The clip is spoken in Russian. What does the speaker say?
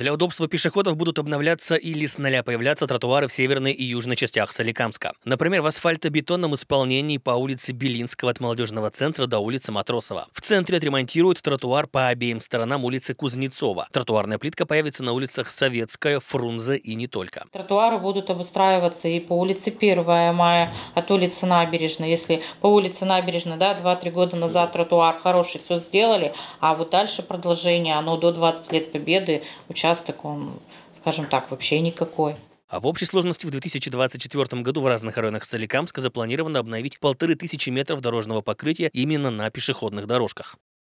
Для удобства пешеходов будут обновляться или с нуля появляться тротуары в северной и южной частях Соликамска. Например, в асфальтобетонном исполнении по улице Белинского от молодежного центра до улицы Матросова. В центре отремонтируют тротуар по обеим сторонам улицы Кузнецова. Тротуарная плитка появится на улицах Советская, Фрунзе и не только. Тротуары будут обустраиваться и по улице 1 мая от улицы Набережной. Если по улице Набережной, да, 2-3 года назад тротуар хороший, все сделали, а вот дальше продолжение, оно до 20 лет победы участвует участок, он, скажем так, вообще никакой. А в общей сложности в 2024 году в разных районах Соликамска запланировано обновить полторы тысячи метров дорожного покрытия именно на пешеходных дорожках.